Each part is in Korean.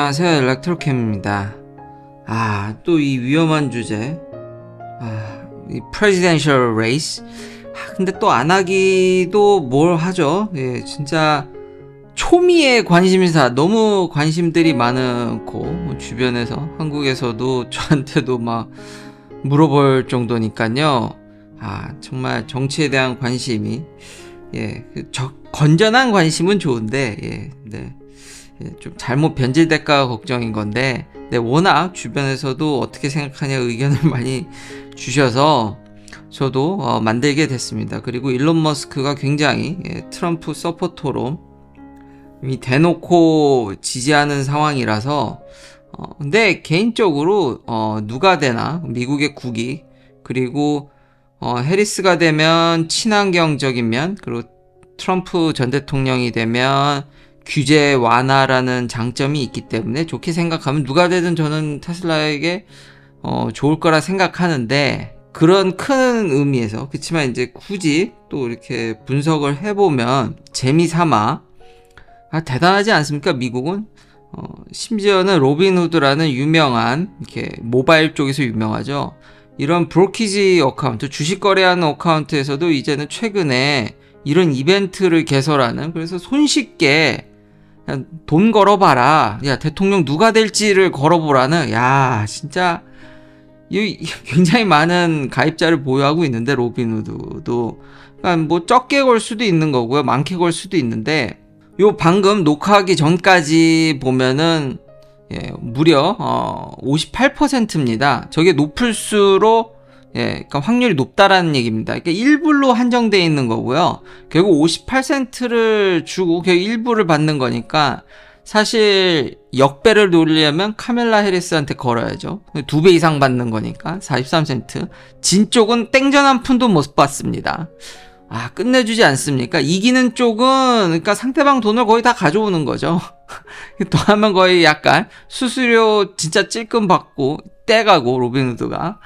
안녕하세요 엘렉트로캠입니다 아또 이 위험한 주제 아이 프레지덴셜 레이스 아, 근데 또 안 하기도 뭘 하죠 예 진짜 초미의 관심사 너무 관심들이 많고 주변에서 한국에서도 저한테도 막 물어볼 정도니까요 아 정말 정치에 대한 관심이 예 저, 그 건전한 관심은 좋은데 예 네. 예, 좀 잘못 변질될까 걱정인 건데 근데 워낙 주변에서도 어떻게 생각하냐 의견을 많이 주셔서 저도 어, 만들게 됐습니다. 그리고 일론 머스크가 굉장히 예, 트럼프 서포터로 이 대놓고 지지하는 상황이라서 어, 근데 개인적으로 어, 누가 되나 미국의 국익 그리고 어, 해리스가 되면 친환경적인 면 그리고 트럼프 전 대통령이 되면 규제 완화라는 장점이 있기 때문에 좋게 생각하면 누가 되든 저는 테슬라에게 어, 좋을 거라 생각하는데 그런 큰 의미에서 그렇지만 이제 굳이 또 이렇게 분석을 해보면 재미 삼아 아, 대단하지 않습니까 미국은 어, 심지어는 로빈후드라는 유명한 이렇게 모바일 쪽에서 유명하죠 이런 브로키지 어카운트 주식 거래하는 어카운트에서도 이제는 최근에 이런 이벤트를 개설하는 그래서 손쉽게 돈 걸어봐라. 야, 대통령 누가 될지를 걸어보라는, 야, 진짜, 이 굉장히 많은 가입자를 보유하고 있는데, 로빈후드도. 그러니까 뭐, 적게 걸 수도 있는 거고요. 많게 걸 수도 있는데, 요 방금 녹화하기 전까지 보면은, 예, 무려, 어, 58%입니다. 저게 높을수록 예, 그러니까 확률이 높다라는 얘기입니다. 그러니까 1불로 한정되어 있는 거고요. 결국 58센트를 주고 결국 1불을 받는 거니까 사실 역배를 노리려면 카멜라 헤리스한테 걸어야죠. 두 배 이상 받는 거니까 43센트. 진 쪽은 땡전 한 푼도 못 받습니다. 아, 끝내주지 않습니까? 이기는 쪽은, 그러니까 상대방 돈을 거의 다 가져오는 거죠. 또하면 거의 약간 수수료 진짜 찔끔 받고, 떼가고, 로빈우드가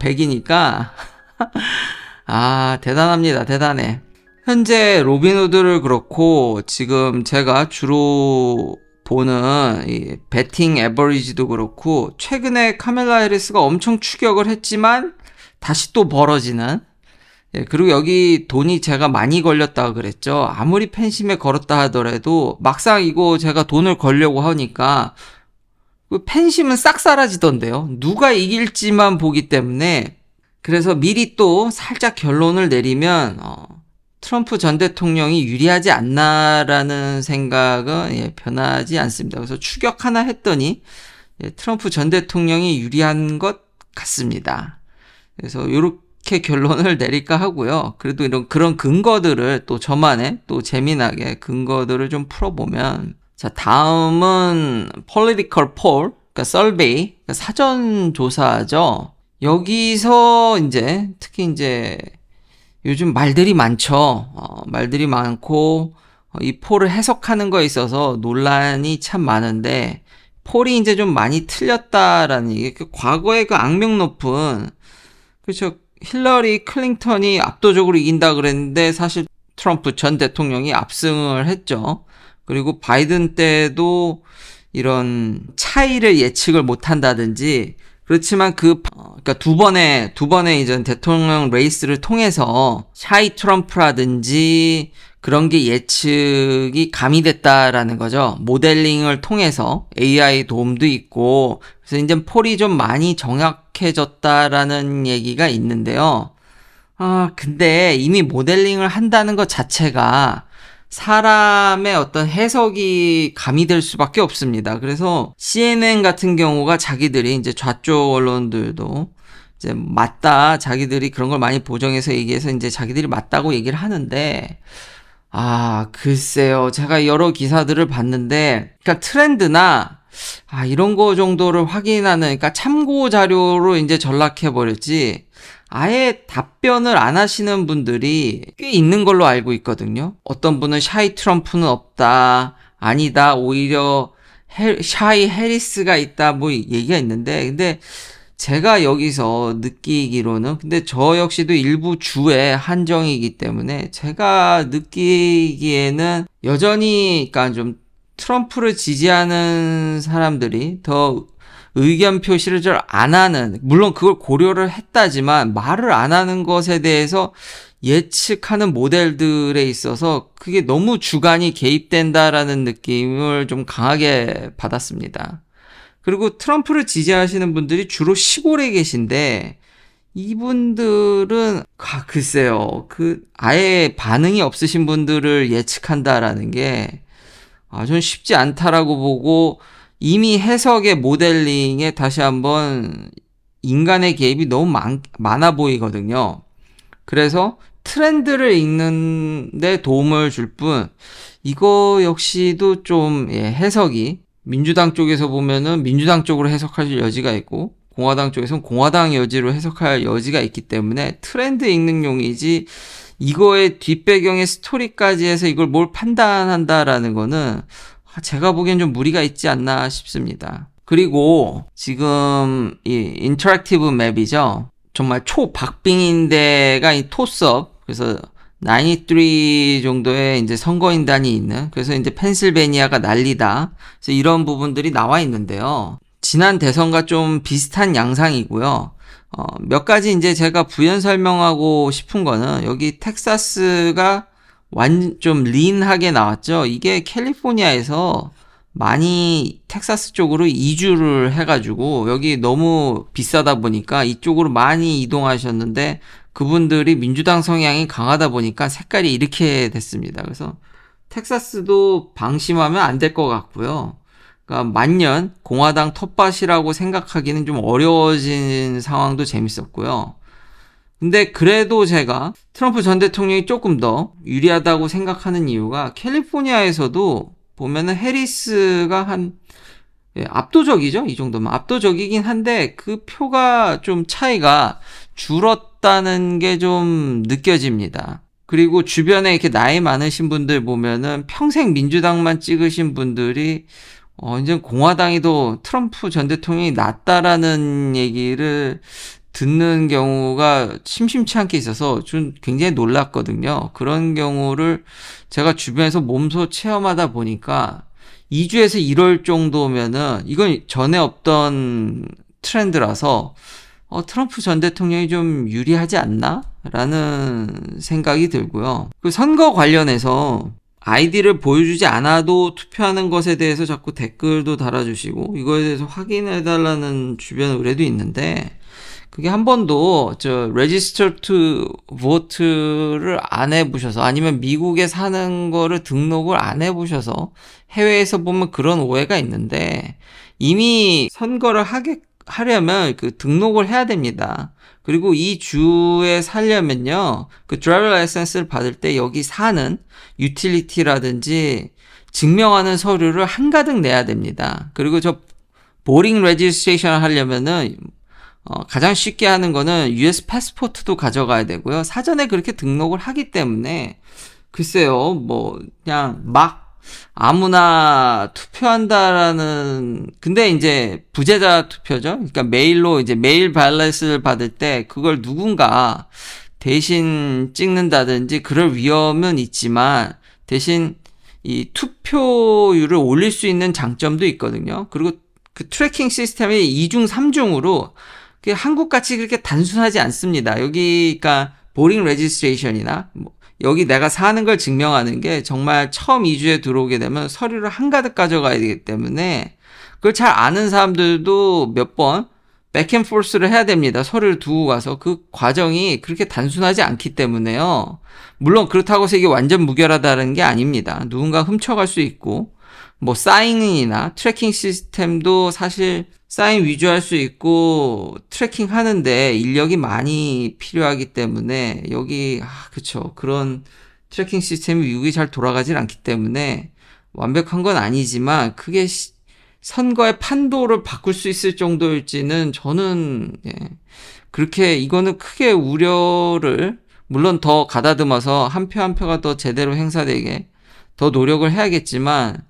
100이니까. 아, 대단합니다. 대단해. 현재 로빈우드를 그렇고, 지금 제가 주로 보는 이 배팅 에버리지도 그렇고, 최근에 카멜라 헤리스가 엄청 추격을 했지만, 다시 또 벌어지는 예, 그리고 여기 돈이 제가 많이 걸렸다 고 그랬죠. 아무리 팬심에 걸었다 하더라도 막상 이거 제가 돈을 걸려고 하니까 그 팬심은 싹 사라지던데요. 누가 이길지만 보기 때문에 그래서 미리 또 살짝 결론을 내리면 어, 트럼프 전 대통령이 유리하지 않나라는 생각은 예, 변하지 않습니다. 그래서 추격 하나 했더니 예, 트럼프 전 대통령이 유리한 것 같습니다. 그래서 요렇게 이렇게 결론을 내릴까 하고요. 그래도 이런 그런 근거들을 또 저만의 또 재미나게 근거들을 좀 풀어보면 자 다음은 political poll 그러니까 survey 그러니까 사전 조사죠. 여기서 이제 특히 이제 요즘 말들이 많죠. 어, 말들이 많고 어, 이 폴을 해석하는 거에 있어서 논란이 참 많은데 폴이 이제 좀 많이 틀렸다라는 이게 그 과거의 그 악명 높은 그렇죠 힐러리 클링턴이 압도적으로 이긴다 그랬는데 사실 트럼프 전 대통령이 압승을 했죠. 그리고 바이든 때도 이런 차이를 예측을 못한다든지 그렇지만 그그니까두 어, 번의 두 번의 이제 대통령 레이스를 통해서 샤이 트럼프라든지 그런 게 예측이 가미됐다라는 거죠. 모델링을 통해서 AI 도움도 있고 그래서 이제 폴이 좀 많이 정확해졌다라는 얘기가 있는데요. 아, 근데 이미 모델링을 한다는 것 자체가 사람의 어떤 해석이 가미될 수밖에 없습니다. 그래서 CNN 같은 경우가 자기들이 이제 좌쪽 언론들도 이제 맞다 자기들이 그런 걸 많이 보정해서 얘기해서 이제 자기들이 맞다고 얘기를 하는데 아 글쎄요 제가 여러 기사들을 봤는데 그러니까 트렌드나 아 이런 거 정도를 확인하는 그러니까 참고 자료로 이제 전락해 버렸지 아예 답변을 안 하시는 분들이 꽤 있는 걸로 알고 있거든요. 어떤 분은 샤이 트럼프는 없다. 아니다. 오히려 해, 샤이 해리스가 있다. 뭐 얘기가 있는데 근데 제가 여기서 느끼기로는 근데 저 역시도 일부 주의 한정이기 때문에 제가 느끼기에는 여전히 그러니까 좀 트럼프를 지지하는 사람들이 더 의견 표시를 잘 안 하는, 물론 그걸 고려를 했다지만 말을 안 하는 것에 대해서 예측하는 모델들에 있어서 그게 너무 주관이 개입된다라는 느낌을 좀 강하게 받았습니다. 그리고 트럼프를 지지하시는 분들이 주로 시골에 계신데 이분들은 아, 글쎄요. 그 아예 반응이 없으신 분들을 예측한다라는 게 아, 전 쉽지 않다라고 보고 이미 해석의 모델링에 다시 한번 인간의 개입이 너무 많, 많아 보이거든요. 그래서 트렌드를 읽는데 도움을 줄 뿐, 이거 역시도 좀, 예, 해석이, 민주당 쪽에서 보면은 민주당 쪽으로 해석할 여지가 있고, 공화당 쪽에서는 공화당 여지로 해석할 여지가 있기 때문에 트렌드 읽는 용이지, 이거의 뒷배경의 스토리까지 해서 이걸 뭘 판단한다라는 거는 아, 제가 보기엔 좀 무리가 있지 않나 싶습니다. 그리고 지금 이 인터랙티브 맵이죠. 정말 초박빙인데가 이 토스업. 그래서 93 정도의 이제 선거인단이 있는 그래서 이제 펜실베니아가 난리다. 그래서 이런 부분들이 나와 있는데요. 지난 대선과 좀 비슷한 양상이고요. 어, 몇 가지 이제 제가 부연 설명하고 싶은 거는 여기 텍사스가 완좀 린하게 나왔죠. 이게 캘리포니아에서 많이 텍사스 쪽으로 이주를 해가지고 여기 너무 비싸다 보니까 이쪽으로 많이 이동하셨는데 그분들이 민주당 성향이 강하다 보니까 색깔이 이렇게 됐습니다. 그래서 텍사스도 방심하면 안 될 것 같고요. 그러니까 만년 공화당 텃밭이라고 생각하기는 좀 어려워진 상황도 재밌었고요. 근데 그래도 제가 트럼프 전 대통령이 조금 더 유리하다고 생각하는 이유가 캘리포니아에서도 보면은 해리스가 한 예, 압도적이죠. 이 정도면 압도적이긴 한데 그 표가 좀 차이가 줄었다는 게 좀 느껴집니다. 그리고 주변에 이렇게 나이 많으신 분들 보면은 평생 민주당만 찍으신 분들이 어, 이제 공화당이 도 트럼프 전 대통령이 낫다라는 얘기를 듣는 경우가 심심치 않게 있어서 좀 굉장히 놀랐거든요. 그런 경우를 제가 주변에서 몸소 체험하다 보니까 2주에서 1월 정도면은 이건 전에 없던 트렌드라서 어, 트럼프 전 대통령이 좀 유리하지 않나? 라는 생각이 들고요. 그 선거 관련해서 아이디를 보여주지 않아도 투표하는 것에 대해서 자꾸 댓글도 달아주시고 이거에 대해서 확인해달라는 주변 의뢰도 있는데 그게 한 번도 저 register to vote를 안 해보셔서 아니면 미국에 사는 거를 등록을 안 해보셔서 해외에서 보면 그런 오해가 있는데 이미 선거를 하게 하려면 그 등록을 해야 됩니다. 그리고 이 주에 살려면요 그 드라이버 라이센스를 받을 때 여기 사는 유틸리티라든지 증명하는 서류를 한가득 내야 됩니다. 그리고 저 보링 레지스트레이션을 하려면은 어, 가장 쉽게 하는 거는 US 패스포트도 가져가야 되고요. 사전에 그렇게 등록을 하기 때문에 글쎄요, 뭐 그냥 막 아무나 투표한다라는 근데 이제 부재자 투표죠. 그러니까 메일로 이제 메일 발렛을 받을 때 그걸 누군가 대신 찍는다든지 그럴 위험은 있지만 대신 이 투표율을 올릴 수 있는 장점도 있거든요. 그리고 그 트래킹 시스템이 2중, 3중으로 그 한국같이 그렇게 단순하지 않습니다. 여기가 보링 레지스트레이션이나 뭐 여기 내가 사는 걸 증명하는 게 정말 처음 2주에 들어오게 되면 서류를 한가득 가져가야 되기 때문에 그걸 잘 아는 사람들도 몇 번 백앤포스를 해야 됩니다. 서류를 두고 가서 그 과정이 그렇게 단순하지 않기 때문에요. 물론 그렇다고 해서 이게 완전 무결하다는 게 아닙니다. 누군가 훔쳐갈 수 있고 뭐 사인이나 트래킹 시스템도 사실 사인 위주할 수 있고 트래킹 하는데 인력이 많이 필요하기 때문에 여기 아 그쵸 그런 트래킹 시스템이 미국이 잘 돌아가질 않기 때문에 완벽한 건 아니지만 크게 선거의 판도를 바꿀 수 있을 정도일지는 저는 예, 그렇게 이거는 크게 우려를 물론 더 가다듬어서 한 표 한 표가 더 제대로 행사되게 더 노력을 해야겠지만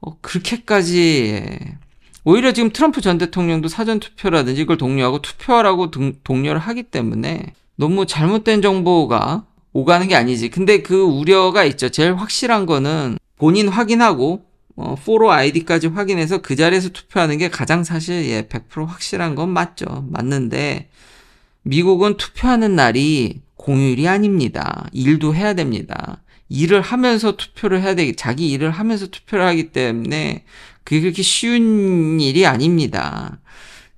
어, 그렇게까지 예. 오히려 지금 트럼프 전 대통령도 사전 투표라든지 이걸 독려하고 투표하라고 동, 독려를 하기 때문에 너무 잘못된 정보가 오가는 게 아니지. 근데 그 우려가 있죠. 제일 확실한 거는 본인 확인하고 어, 포로 아이디까지 확인해서 그 자리에서 투표하는 게 가장 사실 예, 100% 확실한 건 맞죠. 맞는데 미국은 투표하는 날이 공휴일이 아닙니다. 일도 해야 됩니다. 일을 하면서 투표를 해야 되기, 자기 일을 하면서 투표를 하기 때문에 그게 그렇게 쉬운 일이 아닙니다.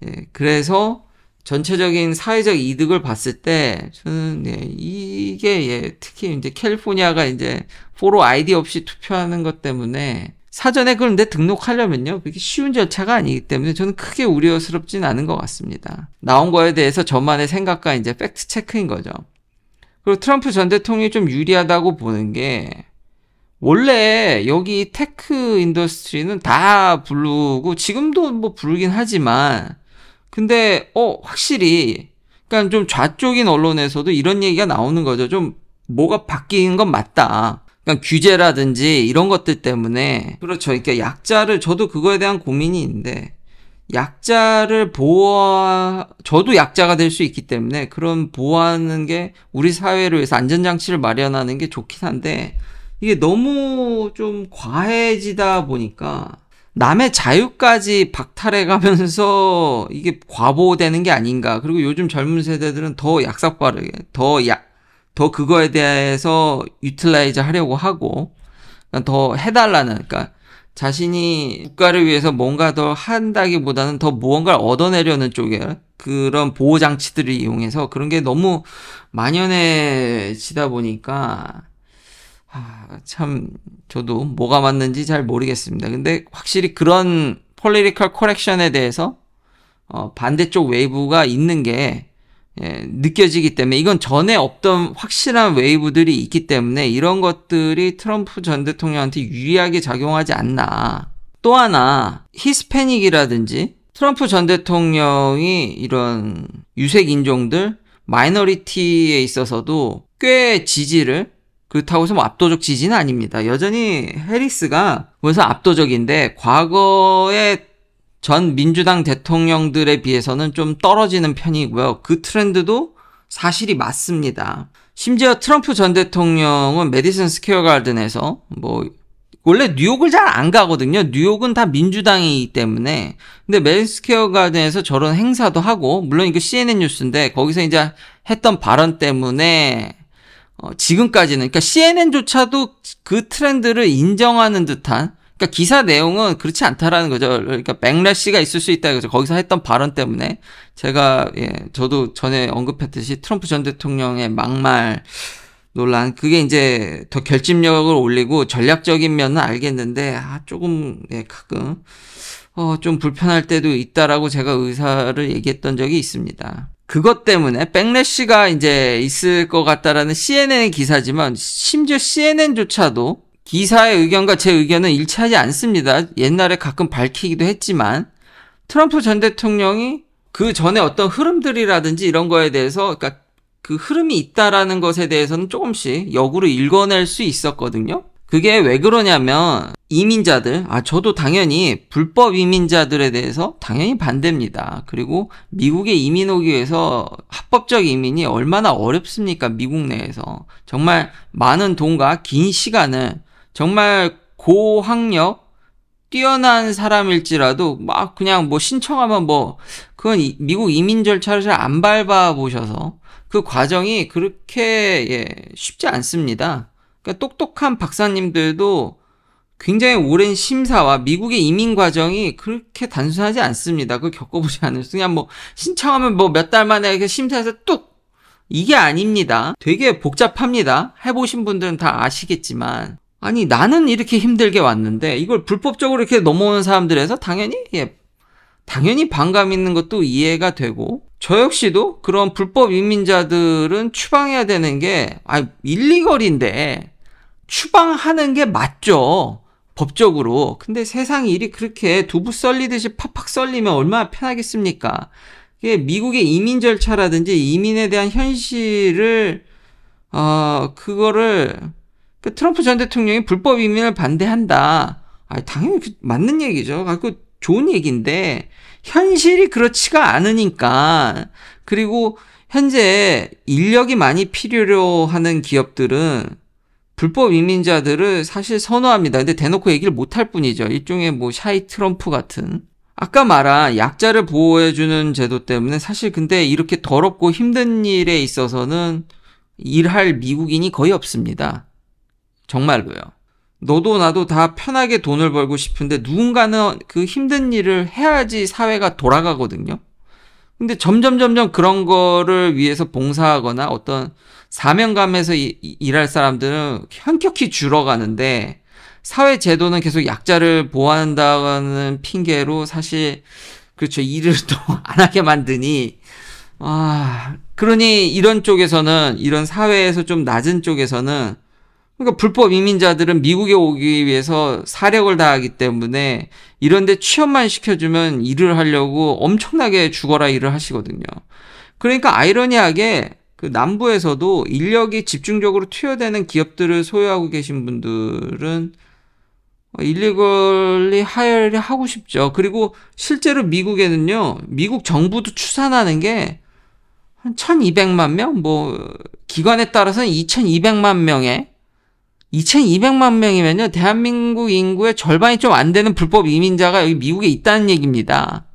예, 그래서 전체적인 사회적 이득을 봤을 때 저는 예, 이게 예, 특히 이제 캘리포니아가 이제 포로 아이디 없이 투표하는 것 때문에 사전에 그런데 등록하려면요 그렇게 쉬운 절차가 아니기 때문에 저는 크게 우려스럽진 않은 것 같습니다. 나온 거에 대해서 저만의 생각과 이제 팩트 체크인 거죠. 그리고 트럼프 전 대통령이 좀 유리하다고 보는 게 원래 여기 테크 인더스트리는 다 부르고 지금도 뭐 부르긴 하지만 근데 어 확실히 그러니까 좀 좌쪽인 언론에서도 이런 얘기가 나오는 거죠. 좀 뭐가 바뀐 건 맞다. 그러니까 규제라든지 이런 것들 때문에 그렇죠. 그러니까 약자를 저도 그거에 대한 고민이 있는데 약자를 보호 저도 약자가 될 수 있기 때문에 그런 보호하는 게 우리 사회를 위해서 안전장치를 마련하는 게 좋긴 한데 이게 너무 좀 과해지다 보니까 남의 자유까지 박탈해 가면서 이게 과보되는 게 아닌가. 그리고 요즘 젊은 세대들은 더 약삭빠르게, 더 약, 더 그거에 대해서 유틸라이즈 하려고 하고, 그러니까 더 해달라는, 그러니까 자신이 국가를 위해서 뭔가 더 한다기보다는 더 무언가를 얻어내려는 쪽에 그런 보호 장치들을 이용해서 그런 게 너무 만연해지다 보니까 아, 참 저도 뭐가 맞는지 잘 모르겠습니다. 근데 확실히 그런 폴리리컬 코렉션에 대해서 어, 반대쪽 웨이브가 있는 게 예, 느껴지기 때문에 이건 전에 없던 확실한 웨이브들이 있기 때문에 이런 것들이 트럼프 전 대통령한테 유리하게 작용하지 않나. 또 하나 히스패닉이라든지 트럼프 전 대통령이 이런 유색 인종들 마이너리티에 있어서도 꽤 지지를 그렇다고 해서 뭐 압도적 지지는 아닙니다. 여전히 해리스가 그래서 압도적인데 과거에 전 민주당 대통령들에 비해서는 좀 떨어지는 편이고요. 그 트렌드도 사실이 맞습니다. 심지어 트럼프 전 대통령은 메디슨 스퀘어 가든에서 뭐 원래 뉴욕을 잘 안 가거든요. 뉴욕은 다 민주당이기 때문에. 근데 메디스퀘어 슨 가든에서 저런 행사도 하고, 물론 이거 CNN 뉴스인데, 거기서 이제 했던 발언 때문에, 어, 지금까지는, 그러니까 CNN조차도 그 트렌드를 인정하는 듯한, 그러니까 기사 내용은 그렇지 않다라는 거죠. 그러니까 백래시가 있을 수 있다 그죠. 거기서 했던 발언 때문에 제가 예, 저도 전에 언급했듯이 트럼프 전 대통령의 막말 논란 그게 이제 더 결집력을 올리고 전략적인 면은 알겠는데 아 조금 예, 가끔 어, 좀 불편할 때도 있다라고 제가 의사를 얘기했던 적이 있습니다. 그것 때문에 백래시가 이제 있을 것 같다라는 CNN 기사지만 심지어 CNN조차도 기사의 의견과 제 의견은 일치하지 않습니다. 옛날에 가끔 밝히기도 했지만 트럼프 전 대통령이 그 전에 어떤 흐름들이라든지 이런 거에 대해서 그러니까 그 흐름이 있다라는 것에 대해서는 조금씩 역으로 읽어낼 수 있었거든요. 그게 왜 그러냐면 이민자들, 아 저도 당연히 불법 이민자들에 대해서 당연히 반대입니다. 그리고 미국에 이민 오기 위해서 합법적 이민이 얼마나 어렵습니까? 미국 내에서 정말 많은 돈과 긴 시간을 정말 고학력 뛰어난 사람일지라도 막 그냥 뭐 신청하면 뭐 그건 미국 이민 절차를 잘 안 밟아 보셔서 그 과정이 그렇게 예, 쉽지 않습니다. 그러니까 똑똑한 박사님들도 굉장히 오랜 심사와 미국의 이민 과정이 그렇게 단순하지 않습니다. 그걸 겪어보지 않을 수 그냥 뭐 신청하면 뭐 몇 달 만에 이렇게 심사해서 뚝 이게 아닙니다. 되게 복잡합니다. 해보신 분들은 다 아시겠지만 아니 나는 이렇게 힘들게 왔는데 이걸 불법적으로 이렇게 넘어오는 사람들에서 당연히 예, 당연히 반감 있는 것도 이해가 되고 저 역시도 그런 불법 이민자들은 추방해야 되는 게 아니 일리걸인데 추방하는 게 맞죠 법적으로 근데 세상 일이 그렇게 두부 썰리듯이 팍팍 썰리면 얼마나 편하겠습니까 이게 미국의 이민 절차라든지 이민에 대한 현실을 어 그거를 그러니까 트럼프 전 대통령이 불법 이민을 반대한다. 아, 당연히 그 맞는 얘기죠. 아, 그 좋은 얘기인데 현실이 그렇지가 않으니까 그리고 현재 인력이 많이 필요로 하는 기업들은 불법 이민자들을 사실 선호합니다. 근데 대놓고 얘기를 못 할 뿐이죠. 일종의 뭐 샤이 트럼프 같은. 아까 말한 약자를 보호해주는 제도 때문에 사실 근데 이렇게 더럽고 힘든 일에 있어서는 일할 미국인이 거의 없습니다. 정말로요. 너도 나도 다 편하게 돈을 벌고 싶은데 누군가는 그 힘든 일을 해야지 사회가 돌아가거든요. 근데 점점 점점 그런 거를 위해서 봉사하거나 어떤 사명감에서 이, 일할 사람들은 현격히 줄어가는데 사회 제도는 계속 약자를 보호한다는 핑계로 사실 그렇죠 일을 또 안 하게 만드니 아 그러니 이런 쪽에서는 이런 사회에서 좀 낮은 쪽에서는 그러니까 불법 이민자들은 미국에 오기 위해서 사력을 다하기 때문에 이런데 취업만 시켜주면 일을 하려고 엄청나게 죽어라 일을 하시거든요. 그러니까 아이러니하게 그 남부에서도 인력이 집중적으로 투여되는 기업들을 소유하고 계신 분들은 일리걸리 하열이 하고 싶죠. 그리고 실제로 미국에는요, 미국 정부도 추산하는 게 한 1200만 명? 뭐, 기관에 따라서는 2200만 명의 2,200만 명이면요, 대한민국 인구의 절반이 좀 안 되는 불법 이민자가 여기 미국에 있다는 얘기입니다.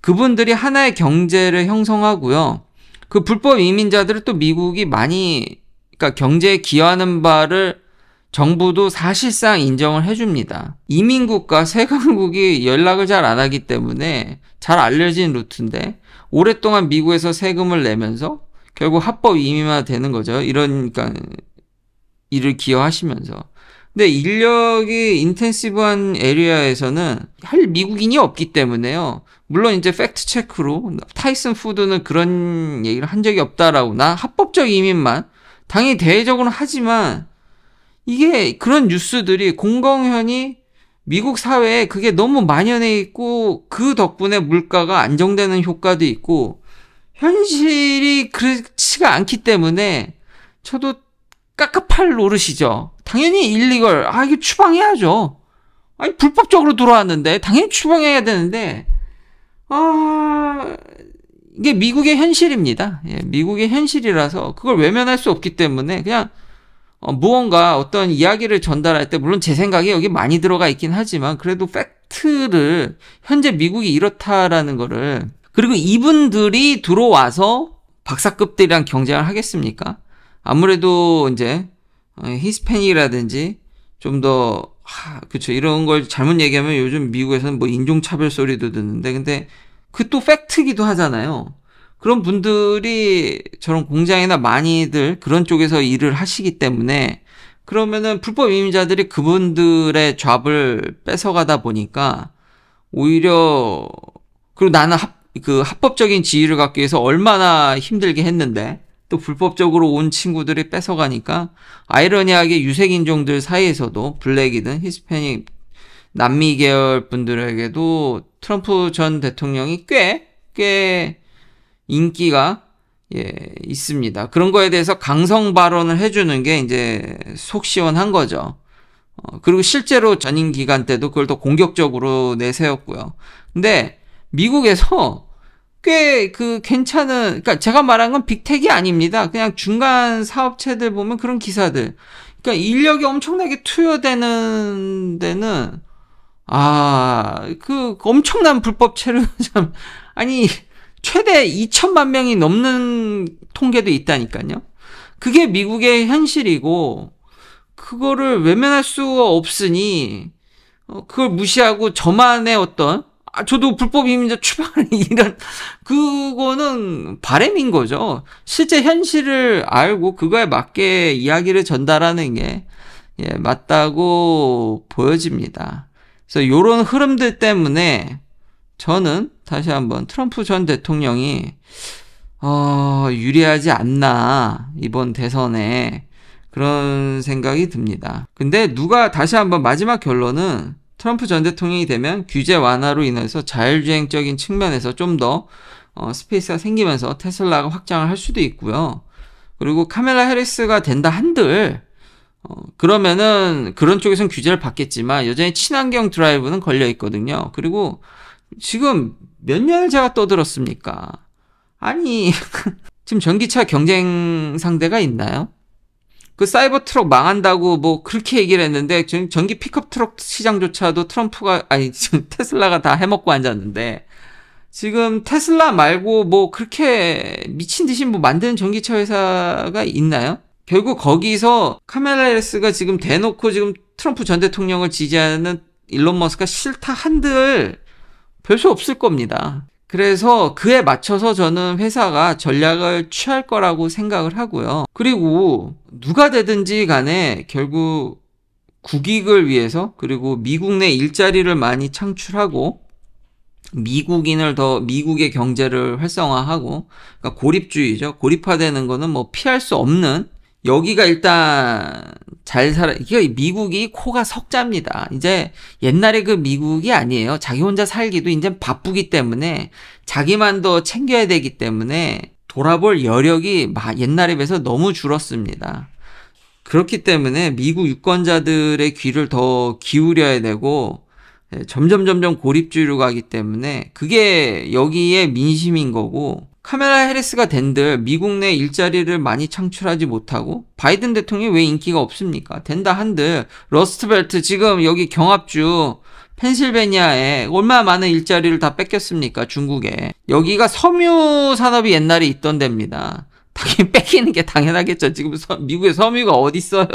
그분들이 하나의 경제를 형성하고요. 그 불법 이민자들을 또 미국이 많이, 그러니까 경제에 기여하는 바를 정부도 사실상 인정을 해줍니다. 이민국과 세금국이 연락을 잘 안 하기 때문에 잘 알려진 루트인데, 오랫동안 미국에서 세금을 내면서 결국 합법 이민화 되는 거죠. 이러니까 일을 기여하시면서 근데 인력이 인텐시브한 에리아에서는 할 미국인이 없기 때문에요. 물론 이제 팩트 체크로 타이슨 푸드는 그런 얘기를 한 적이 없다라고 나 합법적 이민만 당연히 대외적으로 하지만 이게 그런 뉴스들이 공공연히 미국 사회에 그게 너무 만연해 있고 그 덕분에 물가가 안정되는 효과도 있고 현실이 그렇지가 않기 때문에 저도 까까팔 노릇이죠. 당연히 일리걸 아이거 추방해야죠. 아니 불법적으로 들어왔는데 당연히 추방해야 되는데 아 이게 미국의 현실입니다. 예, 미국의 현실이라서 그걸 외면할 수 없기 때문에 그냥 어, 무언가 어떤 이야기를 전달할 때 물론 제 생각에 여기 많이 들어가 있긴 하지만 그래도 팩트를 현재 미국이 이렇다라는 거를 그리고 이분들이 들어와서 박사급들이랑 경쟁을 하겠습니까? 아무래도 이제 어, 히스패닉이라든지 좀더 하, 그쵸. 이런 걸 잘못 얘기하면 요즘 미국에서는 뭐 인종차별 소리도 듣는데, 근데 그 또 팩트기도 하잖아요. 그런 분들이 저런 공장이나 많이들 그런 쪽에서 일을 하시기 때문에 그러면은 불법 이민자들이 그분들의 잡을 뺏어가다 보니까 오히려 그리고 나는 합, 그 합법적인 지위를 갖기 위해서 얼마나 힘들게 했는데 또 불법적으로 온 친구들이 뺏어가니까 아이러니하게 유색인종들 사이에서도 블랙이든 히스패닉, 남미 계열 분들에게도 트럼프 전 대통령이 꽤, 꽤 인기가 예, 있습니다. 그런 거에 대해서 강성 발언을 해주는 게 이제 속 시원한 거죠. 어, 그리고 실제로 전임 기간 때도 그걸 더 공격적으로 내세웠고요. 근데 미국에서 꽤그 괜찮은 그러니까 제가 말한 건 빅텍이 아닙니다. 그냥 중간 사업체들 보면 그런 기사들. 그러니까 인력이 엄청나게 투여되는 데는 아, 그 엄청난 불법 체류 참 아니 최대 2천만 명이 넘는 통계도 있다니까요. 그게 미국의 현실이고 그거를 외면할 수가 없으니 어, 그걸 무시하고 저만의 어떤 아, 저도 불법 이민자 추방하는 이런 그거는 바램인 거죠. 실제 현실을 알고 그거에 맞게 이야기를 전달하는 게 예, 맞다고 보여집니다. 그래서 요런 흐름들 때문에 저는 다시 한번 트럼프 전 대통령이 어, 유리하지 않나 이번 대선에 그런 생각이 듭니다. 근데 누가 다시 한번 마지막 결론은 트럼프 전 대통령이 되면 규제 완화로 인해서 자율주행적인 측면에서 좀더 어, 스페이스가 생기면서 테슬라가 확장을 할 수도 있고요. 그리고 카멜라 헤리스가 된다 한들 어, 그러면은 그런 쪽에선 규제를 받겠지만 여전히 친환경 드라이브는 걸려 있거든요. 그리고 지금 몇 년을 제가 떠들었습니까? 아니 지금 전기차 경쟁 상대가 있나요? 그 사이버 트럭 망한다고 뭐 그렇게 얘기를 했는데 지금 전기 픽업 트럭 시장조차도 트럼프가 아니 지금 테슬라가 다 해먹고 앉았는데 지금 테슬라 말고 뭐 그렇게 미친 듯이 뭐 만드는 전기차 회사가 있나요? 결국 거기서 카멜라리스가 지금 대놓고 지금 트럼프 전 대통령을 지지하는 일론 머스크가 싫다 한들 별 수 없을 겁니다. 그래서 그에 맞춰서 저는 회사가 전략을 취할 거라고 생각을 하고요. 그리고 누가 되든지 간에 결국 국익을 위해서 그리고 미국 내 일자리를 많이 창출하고 미국인을 더 미국의 경제를 활성화하고 그러니까 고립주의죠. 고립화되는 거는 뭐 피할 수 없는 여기가 일단 잘 살아 이게 미국이 코가 석자입니다. 이제 옛날에 그 미국이 아니에요. 자기 혼자 살기도 이제 바쁘기 때문에 자기만 더 챙겨야 되기 때문에 돌아볼 여력이 옛날에 비해서 너무 줄었습니다. 그렇기 때문에 미국 유권자들의 귀를 더 기울여야 되고 예, 점점 점점 고립주의로 가기 때문에 그게 여기에 민심인 거고 카메라 해리스가 된들 미국 내 일자리를 많이 창출하지 못하고 바이든 대통령이 왜 인기가 없습니까? 된다 한들 러스트벨트 지금 여기 경합주 펜실베니아에 얼마나 많은 일자리를 다 뺏겼습니까? 중국에. 여기가 섬유 산업이 옛날에 있던 데입니다. 당연히 뺏기는 게 당연하겠죠. 지금 서, 미국의 섬유가 어디 있어요?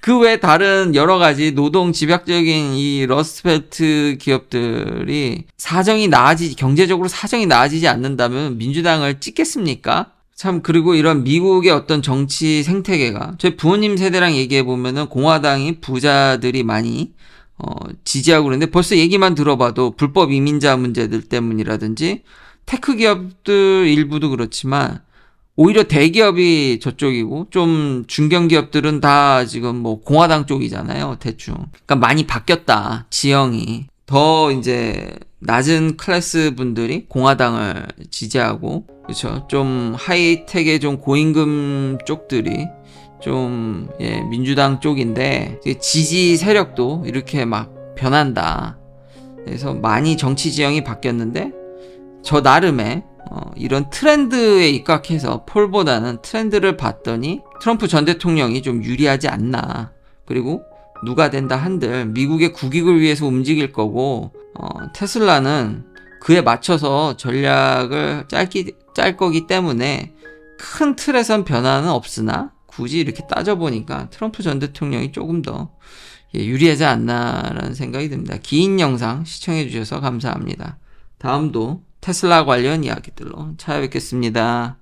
그 외 다른 여러 가지 노동 집약적인 이 러스트벨트 기업들이 사정이 나아지 경제적으로 사정이 나아지지 않는다면 민주당을 찍겠습니까? 참 그리고 이런 미국의 어떤 정치 생태계가 저희 부모님 세대랑 얘기해 보면은 공화당이 부자들이 많이 어, 지지하고 그러는데 벌써 얘기만 들어봐도 불법 이민자 문제들 때문이라든지 테크 기업들 일부도 그렇지만 오히려 대기업이 저쪽이고 좀 중견기업들은 다 지금 뭐 공화당 쪽이잖아요 대충 그러니까 많이 바뀌었다 지형이 더 이제 낮은 클래스 분들이 공화당을 지지하고 그렇죠 좀 하이텍의 좀 고임금 쪽들이 좀 예, 민주당 쪽인데 지지 세력도 이렇게 막 변한다 그래서 많이 정치 지형이 바뀌었는데 저 나름의 어, 이런 트렌드에 입각해서 폴보다는 트렌드를 봤더니 트럼프 전 대통령이 좀 유리하지 않나. 그리고 누가 된다 한들 미국의 국익을 위해서 움직일 거고 어, 테슬라는 그에 맞춰서 전략을 짧기, 짤 거기 때문에 큰 틀에선 변화는 없으나 굳이 이렇게 따져보니까 트럼프 전 대통령이 조금 더 예, 유리하지 않나라는 생각이 듭니다. 긴 영상 시청해주셔서 감사합니다. 다음도 테슬라 관련 이야기들로 찾아뵙겠습니다.